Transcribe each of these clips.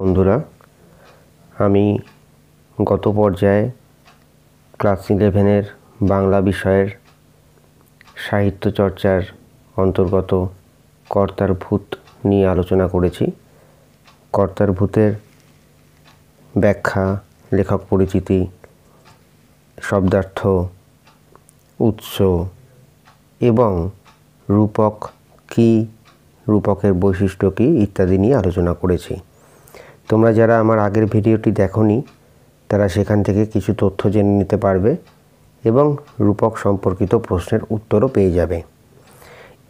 বন্ধুরা আমি গত পর্যায়ে ক্লাস ইলেভেনের বাংলা বিষয়ের সাহিত্য চর্চার অন্তর্গত কর্তার ভূত নিয়ে আলোচনা করেছি কর্তার ভূতের ব্যাখ্যা লেখক পরিচিতি শব্দার্থ উৎস এবং রূপক কি রূপকের বৈশিষ্ট্য কী ইত্যাদি নিয়ে আলোচনা করেছি তোমরা যারা আমার আগের ভিডিওটি দেখনি তারা সেখান থেকে কিছু তথ্য জেনে নিতে পারবে এবং রূপক সম্পর্কিত প্রশ্নের উত্তরও পেয়ে যাবে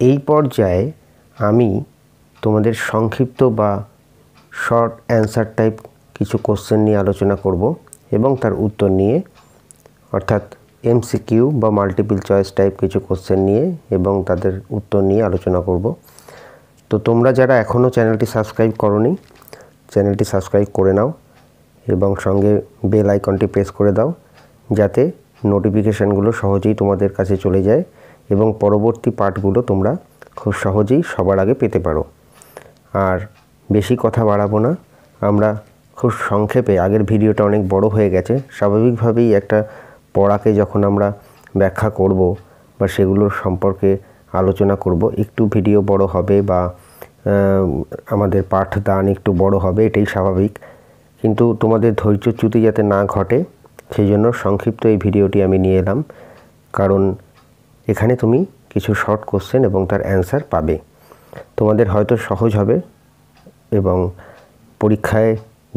এই পর্যায়ে আমি তোমাদের সংক্ষিপ্ত বা শর্ট অ্যান্সার টাইপ কিছু কোশ্চেন নিয়ে আলোচনা করব এবং তার উত্তর নিয়ে অর্থাৎ এমসিকিউ বা মাল্টিপল চয়েস টাইপ কিছু কোশ্চেন নিয়ে এবং তাদের উত্তর নিয়ে আলোচনা করব তো তোমরা যারা এখনও চ্যানেলটি সাবস্ক্রাইব করনি চ্যানেলটি সাবস্ক্রাইব করে নাও এবং সঙ্গে বেল আইকনটি প্রেস করে দাও যাতে নোটিফিকেশানগুলো সহজেই তোমাদের কাছে চলে যায় এবং পরবর্তী পার্টগুলো তোমরা খুব সহজেই সবার আগে পেতে পারো আর বেশি কথা বাড়াবো না আমরা খুব সংক্ষেপে আগের ভিডিওটা অনেক বড় হয়ে গেছে স্বাভাবিকভাবেই একটা পড়াকে যখন আমরা ব্যাখ্যা করব বা সেগুলোর সম্পর্কে আলোচনা করব একটু ভিডিও বড় হবে বা আমাদের পাঠদান একটু বড় হবে এটাই স্বাভাবিক কিন্তু তোমাদের ধৈর্যচ্যুতি যাতে না ঘটে সেই জন্য সংক্ষিপ্ত এই ভিডিওটি আমি নিয়ে এলাম কারণ এখানে তুমি কিছু শর্ট কোশ্চেন এবং তার অ্যান্সার পাবে তোমাদের হয়তো সহজ হবে এবং পরীক্ষায়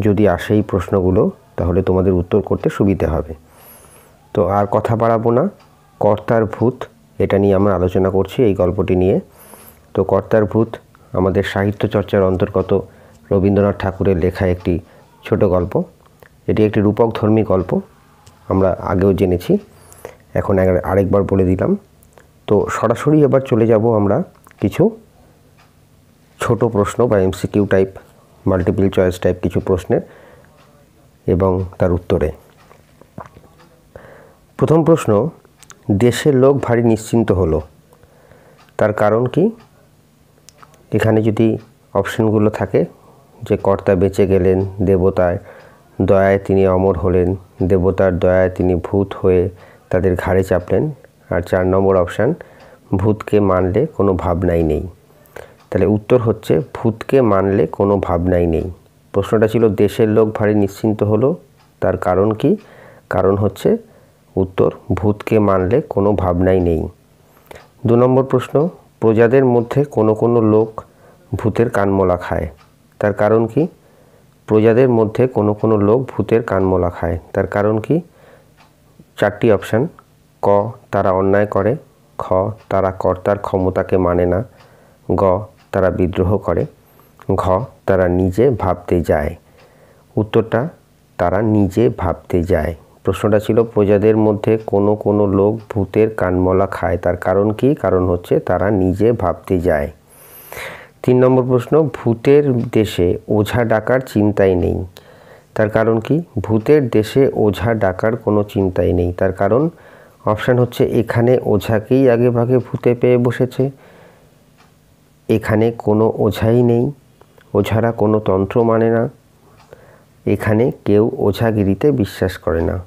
যদি আসে এই প্রশ্নগুলো তাহলে তোমাদের উত্তর করতে সুবিধে হবে তো আর কথা বাড়াবো না কর্তার ভূত এটা নিয়ে আমরা আলোচনা করছি এই গল্পটি নিয়ে তো কর্তার ভূত আমাদের সাহিত্য চর্চার অন্তর্গত রবীন্দ্রনাথ ঠাকুরের লেখা একটি ছোট গল্প এটি একটি রূপক ধর্মী গল্প আমরা আগেও জেনেছি এখন আরেকবার বলে দিলাম তো সরাসরি এবার চলে যাব আমরা কিছু ছোট প্রশ্ন বা MCQ type multiple choice type কিছু প্রশ্নের এবং তার উত্তরে প্রথম প্রশ্ন দেশের লোক ভারী নিশ্চিন্ত হলো তার কারণ কি এখানে যদি অপশনগুলো থাকে যে কর্তা বেঁচে গেলেন দেবতায় দয়ায় তিনি অমর হলেন দেবতার দয়ায় তিনি ভূত হয়ে তাদের ঘাড়ে চাপলেন আর চার নম্বর অপশান ভূতকে মানলে কোনো ভাবনাই নেই তাহলে উত্তর হচ্ছে ভূতকে মানলে কোনো ভাবনাই নেই প্রশ্নটা ছিল দেশের লোক ভারী নিশ্চিন্ত হলো তার কারণ কি কারণ হচ্ছে উত্তর ভূতকে মানলে কোনো ভাবনাই নেই দু নম্বর প্রশ্ন প্রজাদের মধ্যে কোনো কোনো লোক ভূতের কানমলা খায় তার কারণ কি প্রজাদের মধ্যে কোনো কোনো লোক ভূতের কানমলা খায় তার কারণ কি চারটি অপশান ক তারা অন্যায় করে খ তারা কর্তার ক্ষমতাকে মানে না গ তারা বিদ্রোহ করে ঘ তারা নিজে ভাবতে যায় উত্তরটা তারা নিজে ভাবতে যায় প্রশ্নটা ছিল প্রজাদের মধ্যে কোনো কোনো লোক ভূতের কানমলা খায় তার কারণ কি কারণ হচ্ছে তারা নিজে ভাবতে যায় তিন নম্বর প্রশ্ন ভূতের দেশে ওঝা ডাকার চিন্তাই নেই তার কারণ কি ভূতের দেশে ওঝা ডাকার কোনো চিন্তাই নেই তার কারণ অপশান হচ্ছে এখানে ওঝাকেই আগে ভাগে ভূতে পেয়ে বসেছে এখানে কোনো ওঝাই নেই ওঝারা কোনো তন্ত্র মানে না এখানে কেউ ওঝাগিরিতে বিশ্বাস করে না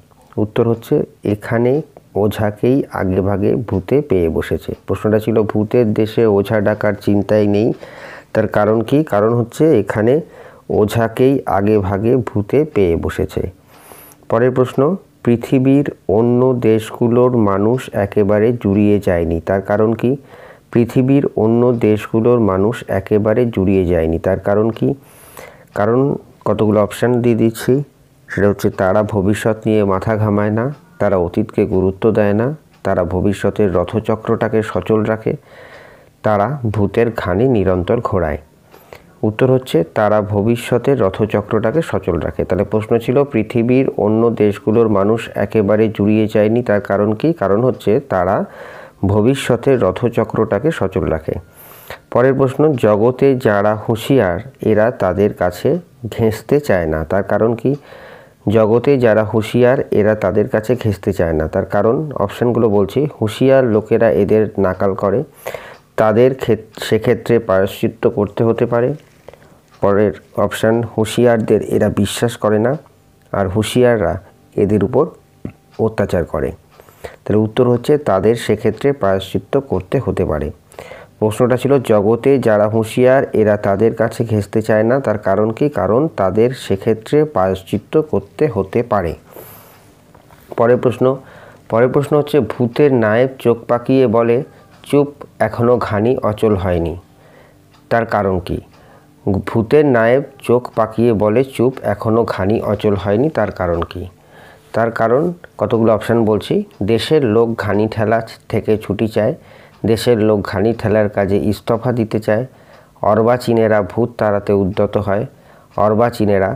উত্তর হচ্ছে এখানে ওঝাকেই আগে ভাগে ভূতে পেয়ে বসেছে প্রশ্নটা ছিল ভূতের দেশে ওঝা ডাকার চিন্তাই নেই তার কারণ কি কারণ হচ্ছে এখানে ওঝাকেই আগে ভাগে ভূতে পেয়ে বসেছে পরের প্রশ্ন পৃথিবীর অন্য দেশগুলোর মানুষ একেবারে জুড়িয়ে যায়নি তার কারণ কি পৃথিবীর অন্য দেশগুলোর মানুষ একেবারে জুড়িয়ে যায়নি তার কারণ কি কারণ কতগুলো অপশান দিয়ে দিচ্ছি সেটা হচ্ছে তারা ভবিষ্যৎ নিয়ে মাথা ঘামায় না তারা অতীতকে গুরুত্ব দেয় না তারা ভবিষ্যতের রথচক্রটাকে সচল রাখে তারা ভূতের ঘানি নিরন্তর ঘোরায় উত্তর হচ্ছে তারা ভবিষ্যতের রথচক্রটাকে সচল রাখে তাহলে প্রশ্ন ছিল পৃথিবীর অন্য দেশগুলোর মানুষ একেবারে জুড়িয়ে যায়নি তার কারণ কি কারণ হচ্ছে তারা ভবিষ্যতের রথচক্রটাকে সচল রাখে পরের প্রশ্ন জগতে যারা হুঁশিয়ার এরা তাদের কাছে ঘেঁষতে চায় না তার কারণ কি জগতে যারা হুঁশিয়ার এরা তাদের কাছে খেসতে চায় না তার কারণ অপশানগুলো বলছি হুঁশিয়ার লোকেরা এদের নাকাল করে তাদের সেক্ষেত্রে পারশ্চিত্য করতে হতে পারে পরের অপশান হুঁশিয়ারদের এরা বিশ্বাস করে না আর হুঁশিয়াররা এদের উপর অত্যাচার করে তাহলে উত্তর হচ্ছে তাদের সেক্ষেত্রে প্রায়শ্চিত্ত করতে হতে পারে প্রশ্নটা ছিল জগতে যারা হুঁশিয়ার এরা তাদের কাছে ঘেঁচতে চায় না তার কারণ কি কারণ তাদের সেক্ষেত্রে প্রায়শ্চিত্ত করতে হতে পারে পরের প্রশ্ন পরের প্রশ্ন হচ্ছে ভূতের নায়েব চোখ পাকিয়ে বলে চুপ এখনও ঘানি অচল হয়নি তার কারণ কি ভূতের নায়েব চোখ পাকিয়ে বলে চুপ এখনও ঘানি অচল হয়নি তার কারণ কি তার কারণ কতগুলো অপশান বলছি দেশের লোক ঘানি ঠেলা থেকে ছুটি চায় দেশের লোক ঘানি ঠেলার কাজে ইস্তফা দিতে চায় অর্বাচীনেরা ভূত তাড়াতে উদ্যত হয় অর্বাচীনেরা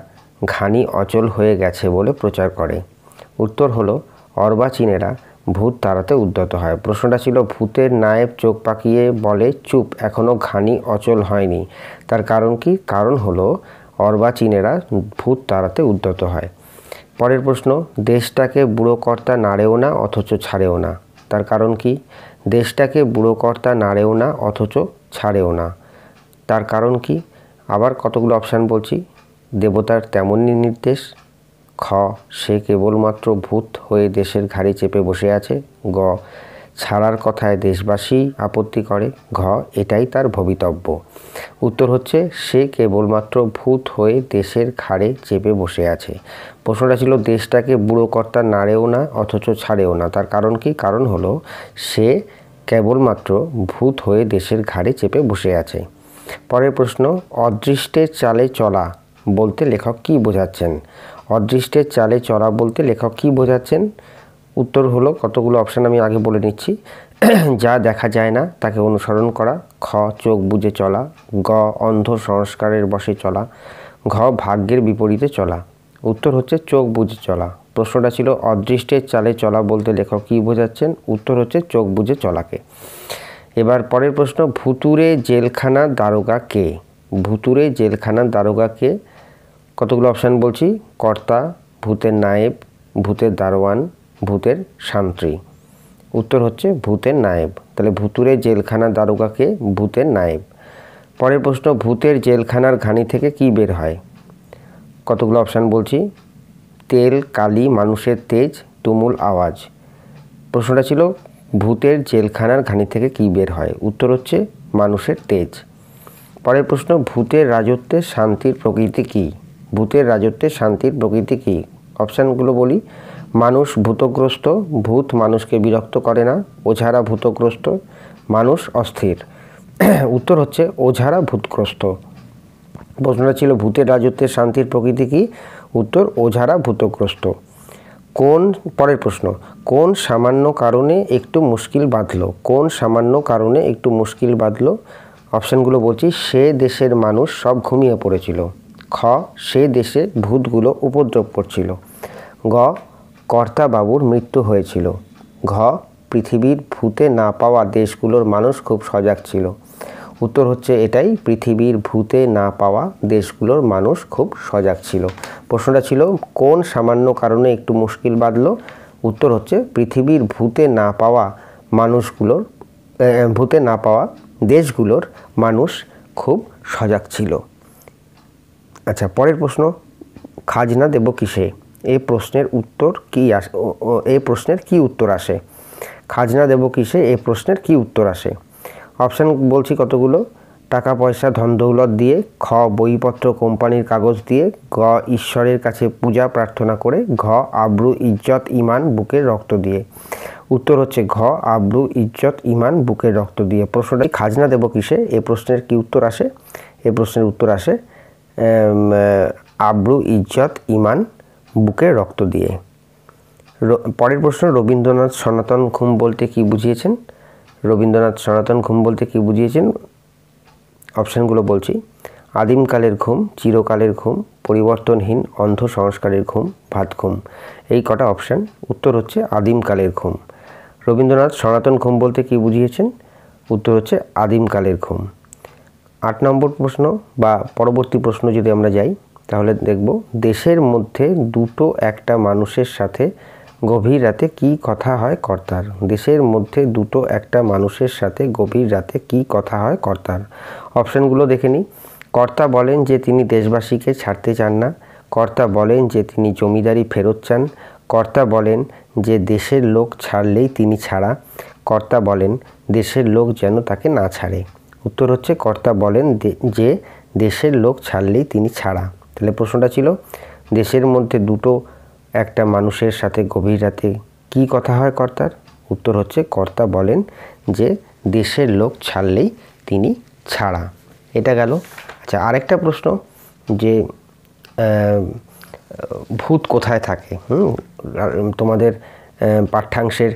ঘানি অচল হয়ে গেছে বলে প্রচার করে উত্তর হলো অর্বাচীনেরা ভূত তাড়াতে উদ্যত হয় প্রশ্নটা ছিল ভূতের নায়েব চোখ পাকিয়ে বলে চুপ এখনও ঘানি অচল হয়নি তার কারণ কি কারণ হলো অর্বাচীনেরা ভূত তাড়াতে উদ্যত হয় পরের প্রশ্ন দেশটাকে বুড়ো কর্তা নাড়েও না অথচ ছাড়েও না তার কারণ কি দেশটাকে বুড়োকর্তা নাড়েও না অথচ ছাড়েও না তার কারণ কি আবার কতগুলো অপশান বলছি দেবতার তেমনই নির্দেশ খ সে কেবলমাত্র ভূত হয়ে দেশের ঘাড়ে চেপে বসে আছে গ ছাড়ার কথায় দেশবাসী আপত্তি করে ঘ এটাই তার ভবিতব্য উত্তর হচ্ছে সে কেবলমাত্র ভূত হয়ে দেশের খাড়ে চেপে বসে আছে প্রশ্নটা ছিল দেশটাকে বুড়োকর্তা নাড়েও না অথচ ছাড়েও না তার কারণ কি কারণ হলো সে কেবলমাত্র ভূত হয়ে দেশের ঘাড়ে চেপে বসে আছে পরের প্রশ্ন অদৃষ্টের চালে চলা বলতে লেখক কি বোঝাচ্ছেন অদৃষ্টের চালে চলা বলতে লেখক কি বোঝাচ্ছেন উত্তর হলো কতগুলো অপশান আমি আগে বলে নিচ্ছি যা দেখা যায় না তাকে অনুসরণ করা খ চোখ বুঝে চলা গ অন্ধ সংস্কারের বসে চলা ঘ ভাগ্যের বিপরীতে চলা উত্তর হচ্ছে চোখ বুঝে চলা প্রশ্নটা ছিল অদৃষ্টের চালে চলা বলতে লেখক কী বোঝাচ্ছেন উত্তর হচ্ছে চোখ বুঝে চলাকে এবার পরের প্রশ্ন ভুতুরে জেলখানা দারোগা কে ভুতুরে জেলখানা দারোগা কে কতগুলো অপশান বলছি কর্তা ভূতের নায়েব ভূতের দারোয়ান ভূতের শান্ত্রি উত্তর হচ্ছে ভূতের নায়েব তাহলে ভুতুরে জেলখানা দারোগাকে ভূতের নায়েব পরের প্রশ্ন ভূতের জেলখানার ঘানি থেকে কি বের হয় কতগুলো অপশান বলছি তেল কালি মানুষের তেজ তুমুল আওয়াজ প্রশ্নটা ছিল ভূতের জেলখানার ঘানি থেকে কি বের হয় উত্তর হচ্ছে মানুষের তেজ পরের প্রশ্ন ভূতের রাজত্বে শান্তির প্রকৃতি কী ভূতের রাজত্বে শান্তির প্রকৃতি কী অপশানগুলো বলি মানুষ ভূতগ্রস্ত ভূত মানুষকে বিরক্ত করে না ওঝারা ভূতগ্রস্ত মানুষ অস্থির উত্তর হচ্ছে ওঝারা ভূতগ্রস্ত প্রশ্নটা ছিল ভূতের রাজত্বের শান্তির প্রকৃতি কী উত্তর ওঝারা ভূতগ্রস্ত কোন পরের প্রশ্ন কোন সামান্য কারণে একটু মুশকিল বাঁধল কোন সামান্য কারণে একটু মুশকিল বাঁধল অপশানগুলো বলছি সে দেশের মানুষ সব ঘুমিয়ে পড়েছিল খ সে দেশে ভূতগুলো উপদ্রব করছিল গ কর্তা বাবুর মৃত্যু হয়েছিল ঘ পৃথিবীর ভূতে না পাওয়া দেশগুলোর মানুষ খুব সজাগ ছিল উত্তর হচ্ছে এটাই পৃথিবীর ভূতে না পাওয়া দেশগুলোর মানুষ খুব সজাগ ছিল প্রশ্নটা ছিল কোন সামান্য কারণে একটু মুশকিল বাঁধল উত্তর হচ্ছে পৃথিবীর ভূতে না পাওয়া মানুষগুলোর ভূতে না পাওয়া দেশগুলোর মানুষ খুব সজাগ ছিল আচ্ছা পরের প্রশ্ন খাজনা দেব কিসে এই প্রশ্নের উত্তর কী আসে এই প্রশ্নের কি উত্তর আসে খাজনা দেব কিসে এই প্রশ্নের কি উত্তর আসে অপশান বলছি কতগুলো টাকা পয়সা ধন দৌলত দিয়ে খ বইপত্র কোম্পানির কাগজ দিয়ে গ ঈশ্বরের কাছে পূজা প্রার্থনা করে ঘ আব্রু ইজ্জত ইমান বুকের রক্ত দিয়ে উত্তর হচ্ছে ঘ আব্রু ইজ্জত ইমান বুকের রক্ত দিয়ে প্রশ্নটা খাজনা দেব কিসে এ প্রশ্নের কি উত্তর আসে এ প্রশ্নের উত্তর আসে আব্রু ইজ্জত ইমান বুকে রক্ত দিয়ে পরের প্রশ্ন রবীন্দ্রনাথ সনাতন ঘুম বলতে কি বুঝিয়েছেন রবীন্দ্রনাথ সনাতন ঘুম বলতে কি বুঝিয়েছেন অপশানগুলো বলছি আদিমকালের ঘুম চিরকালের ঘুম পরিবর্তনহীন অন্ধ সংস্কারের ঘুম ভাত ঘুম এই কটা অপশান উত্তর হচ্ছে আদিমকালের ঘুম রবীন্দ্রনাথ সনাতন ঘুম বলতে কি বুঝিয়েছেন উত্তর হচ্ছে আদিমকালের ঘুম আট নম্বর প্রশ্ন বা পরবর্তী প্রশ্ন যদি আমরা যাই তাহলে দেখব দেশের মধ্যে দুটো একটা মানুষের সাথে গভীর রাতে কি কথা হয় কর্তার দেশের মধ্যে দুটো একটা মানুষের সাথে গভীর রাতে কি কথা হয় কর্তার অপশানগুলো দেখে নিই কর্তা বলেন যে তিনি দেশবাসীকে ছাড়তে চান না কর্তা বলেন যে তিনি জমিদারি ফেরত চান কর্তা বলেন যে দেশের লোক ছাড়লেই তিনি ছাড়া কর্তা বলেন দেশের লোক যেন তাকে না ছাড়ে উত্তর হচ্ছে কর্তা বলেন যে দেশের লোক ছাড়লেই তিনি ছাড়া তাহলে প্রশ্নটা ছিল দেশের মধ্যে দুটো একটা মানুষের সাথে গভীর রাতে কী কথা হয় কর্তার উত্তর হচ্ছে কর্তা বলেন যে দেশের লোক ছাড়লেই তিনি ছাড়া এটা গেল আচ্ছা আরেকটা প্রশ্ন যে ভূত কোথায় থাকে হুম তোমাদের পাঠ্যাংশের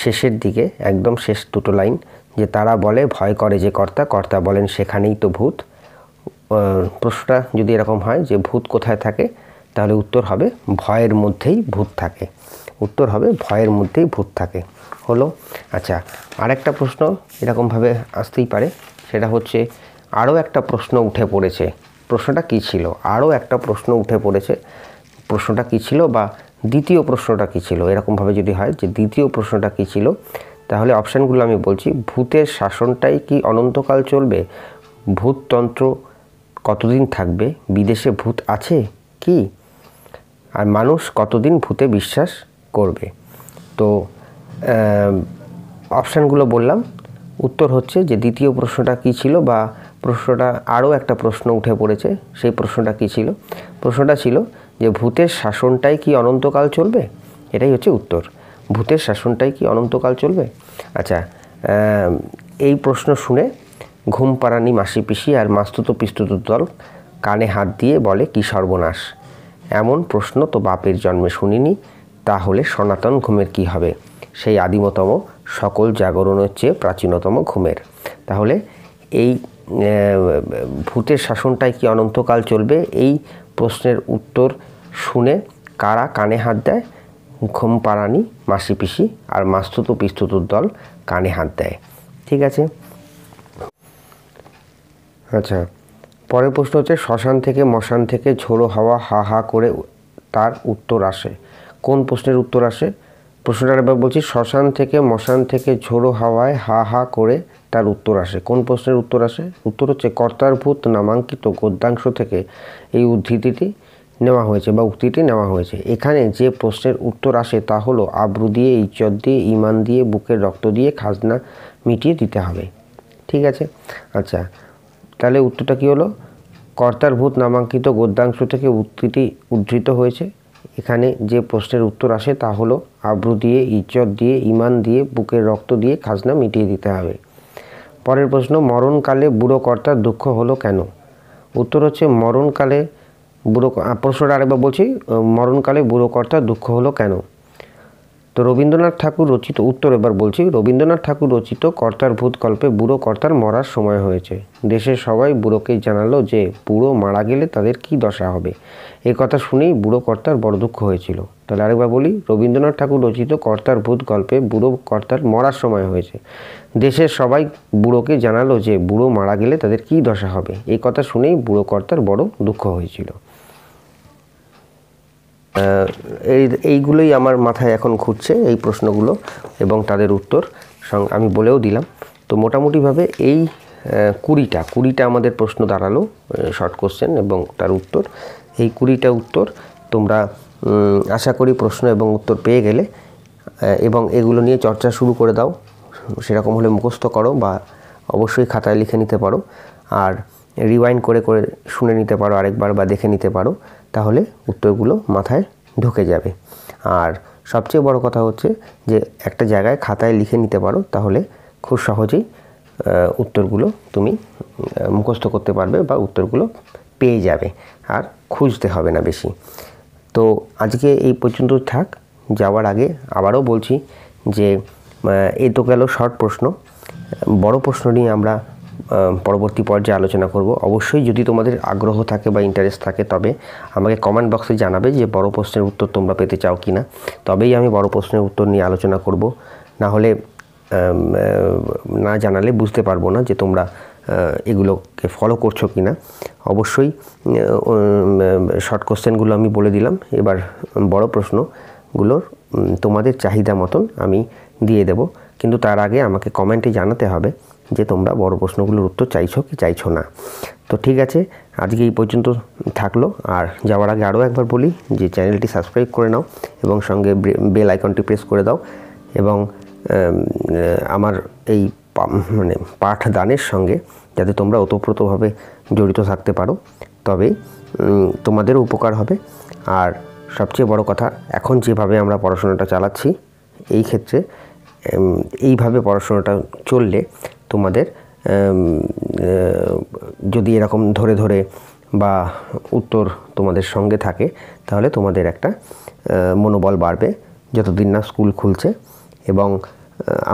শেষের দিকে একদম শেষ দুটো লাইন যে তারা বলে ভয় করে যে কর্তা কর্তা বলেন সেখানেই তো ভূত প্রশ্নটা যদি এরকম হয় যে ভূত কোথায় থাকে তাহলে উত্তর হবে ভয়ের মধ্যেই ভূত থাকে উত্তর হবে ভয়ের মধ্যেই ভূত থাকে হলো আচ্ছা আরেকটা প্রশ্ন এরকমভাবে আসতেই পারে সেটা হচ্ছে আরও একটা প্রশ্ন উঠে পড়েছে প্রশ্নটা কি ছিল আরও একটা প্রশ্ন উঠে পড়েছে প্রশ্নটা কি ছিল বা দ্বিতীয় প্রশ্নটা কি ছিল এরকমভাবে যদি হয় যে দ্বিতীয় প্রশ্নটা কি ছিল তাহলে অপশানগুলো আমি বলছি ভূতের শাসনটাই কি অনন্তকাল চলবে ভূততন্ত্র কতদিন থাকবে বিদেশে ভূত আছে কি আর মানুষ কতদিন ভূতে বিশ্বাস করবে তো অপশানগুলো বললাম উত্তর হচ্ছে যে দ্বিতীয় প্রশ্নটা কি ছিল বা প্রশ্নটা আরও একটা প্রশ্ন উঠে পড়েছে সেই প্রশ্নটা কি ছিল প্রশ্নটা ছিল যে ভূতের শাসনটাই কি অনন্তকাল চলবে এটাই হচ্ছে উত্তর ভূতের শাসনটাই কি অনন্তকাল চলবে আচ্ছা এই প্রশ্ন শুনে ঘুম পাড়ানি মাসি পিসি আর মাস্তুতো পিস্তুত দল কানে হাত দিয়ে বলে কি সর্বনাশ এমন প্রশ্ন তো বাপের জন্মে শুনিনি তাহলে সনাতন ঘুমের কি হবে সেই আদিমতম সকল জাগরণের চেয়ে প্রাচীনতম ঘুমের তাহলে এই ভূতের শাসনটাই কি অনন্তকাল চলবে এই প্রশ্নের উত্তর শুনে কারা কানে হাত দেয় ঘুম পাড়ানি মাসি পিসি আর মাস্তুত পিস্তুতুর দল কানে হাত দেয় ঠিক আছে আচ্ছা পরের প্রশ্ন হচ্ছে শ্মশান থেকে মশান থেকে ঝোড়ো হাওয়া হা হা করে তার উত্তর আসে কোন প্রশ্নের উত্তর আসে প্রশ্নটা এবার বলছি শ্মশান থেকে মশান থেকে ঝোড়ো হাওয়ায় হা হা করে তার উত্তর আসে কোন প্রশ্নের উত্তর আসে উত্তর হচ্ছে কর্তারভূত নামাঙ্কিত গদ্যাংশ থেকে এই উদ্ধৃতিটি নেওয়া হয়েছে বা উক্তিটি নেওয়া হয়েছে এখানে যে প্রশ্নের উত্তর আসে তা হলো আব্রু দিয়ে ইজ্জত দিয়ে ইমান দিয়ে বুকের রক্ত দিয়ে খাজনা মিটিয়ে দিতে হবে ঠিক আছে আচ্ছা তাহলে উত্তরটা কী হলো কর্তার ভূত নামাঙ্কিত গদ্যাংশ থেকে উক্তিটি উদ্ধৃত হয়েছে এখানে যে প্রশ্নের উত্তর আসে তা হলো আব্রু দিয়ে ইজ্জত দিয়ে ইমান দিয়ে বুকের রক্ত দিয়ে খাজনা মিটিয়ে দিতে হবে পরের প্রশ্ন মরণকালে বুড়ো কর্তার দুঃখ হলো কেন উত্তর হচ্ছে মরণকালে বুড়ো প্রশ্নটা আরেকবার বলছি মরণকালে বুড়ো কর্তার দুঃখ হলো কেন তো রবীন্দ্রনাথ ঠাকুর রচিত উত্তর এবার বলছি রবীন্দ্রনাথ ঠাকুর রচিত কর্তার ভূতকল্পে বুড়ো কর্তার মরার সময় হয়েছে দেশের সবাই বুড়োকে জানালো যে বুড়ো মারা গেলে তাদের কি দশা হবে এ কথা শুনেই বুড়ো কর্তার বড় দুঃখ হয়েছিল তাহলে আরেকবার বলি রবীন্দ্রনাথ ঠাকুর রচিত কর্তার ভূত গল্পে বুড়ো কর্তার মরার সময় হয়েছে দেশের সবাই বুড়োকে জানালো যে বুড়ো মারা গেলে তাদের কি দশা হবে এই কথা শুনেই বুড়ো কর্তার বড় দুঃখ হয়েছিল এই এইগুলোই আমার মাথায় এখন ঘুরছে এই প্রশ্নগুলো এবং তাদের উত্তর আমি বলেও দিলাম তো মোটামুটিভাবে এই কুড়িটা কুড়িটা আমাদের প্রশ্ন দাঁড়ালো শর্ট কোশ্চেন এবং তার উত্তর এই কুড়িটা উত্তর তোমরা আশা করি প্রশ্ন এবং উত্তর পেয়ে গেলে এবং এগুলো নিয়ে চর্চা শুরু করে দাও সেরকম হলে মুখস্থ করো বা অবশ্যই খাতায় লিখে নিতে পারো আর রিওয়াইন্ড করে করে শুনে নিতে পারো আরেকবার বা দেখে নিতে পারো তাহলে উত্তরগুলো মাথায় ঢুকে যাবে আর সবচেয়ে বড় কথা হচ্ছে যে একটা জায়গায় খাতায় লিখে নিতে পারো তাহলে খুব সহজেই উত্তরগুলো তুমি মুখস্থ করতে পারবে বা উত্তরগুলো পেয়ে যাবে আর খুঁজতে হবে না বেশি তো আজকে এই পর্যন্ত থাক যাওয়ার আগে আবারও বলছি যে এ তো গেল শর্ট প্রশ্ন বড় প্রশ্ন নিয়ে আমরা পরবর্তী পর্যায়ে আলোচনা করব অবশ্যই যদি তোমাদের আগ্রহ থাকে বা ইন্টারেস্ট থাকে তবে আমাকে কমেন্ট বক্সে জানাবে যে বড় প্রশ্নের উত্তর তোমরা পেতে চাও কি না তবেই আমি বড় প্রশ্নের উত্তর নিয়ে আলোচনা করব না হলে না জানালে বুঝতে পারবো না যে তোমরা এগুলোকে ফলো করছো কি না অবশ্যই শর্ট কোশ্চেনগুলো আমি বলে দিলাম এবার বড় প্রশ্নগুলোর তোমাদের চাহিদা মতন আমি দিয়ে দেব কিন্তু তার আগে আমাকে কমেন্টে জানাতে হবে যে তোমরা বড় প্রশ্নগুলোর উত্তর চাইছো কি চাইছো না তো ঠিক আছে আজকে এই পর্যন্ত থাকলো আর যাওয়ার আগে আরও একবার বলি যে চ্যানেলটি সাবস্ক্রাইব করে নাও এবং সঙ্গে বেল আইকনটি প্রেস করে দাও এবং আমার এই মানে পাঠদানের সঙ্গে যাতে তোমরা ওতপ্রোতভাবে জড়িত থাকতে পারো তবে তোমাদেরও উপকার হবে আর সবচেয়ে বড় কথা এখন যেভাবে আমরা পড়াশোনাটা চালাচ্ছি এই ক্ষেত্রে এইভাবে পড়াশোনাটা চললে তোমাদের যদি এরকম ধরে ধরে বা উত্তর তোমাদের সঙ্গে থাকে তাহলে তোমাদের একটা মনোবল বাড়বে যতদিন না স্কুল খুলছে এবং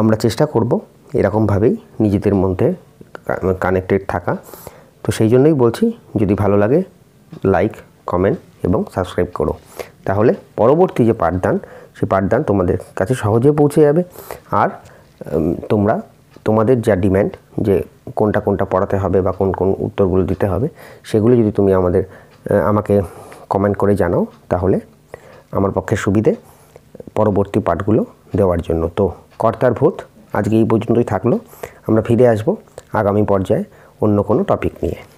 আমরা চেষ্টা করব এরকমভাবেই নিজেদের মধ্যে কানেক্টেড থাকা তো সেই জন্যই বলছি যদি ভালো লাগে লাইক কমেন্ট এবং সাবস্ক্রাইব করো তাহলে পরবর্তী যে পাঠদান সেই পাঠদান তোমাদের কাছে সহজে পৌঁছে যাবে আর তোমরা তোমাদের যা ডিম্যান্ড যে কোনটা কোনটা পড়াতে হবে বা কোন কোন উত্তরগুলো দিতে হবে সেগুলো যদি তুমি আমাদের আমাকে কমেন্ট করে জানাও তাহলে আমার পক্ষে সুবিধে পরবর্তী পাঠগুলো দেওয়ার জন্য তো কর্তার ভূত আজকে এই পর্যন্তই থাকলো আমরা ফিরে আসব আগামী পর্যায়ে অন্য কোনো টপিক নিয়ে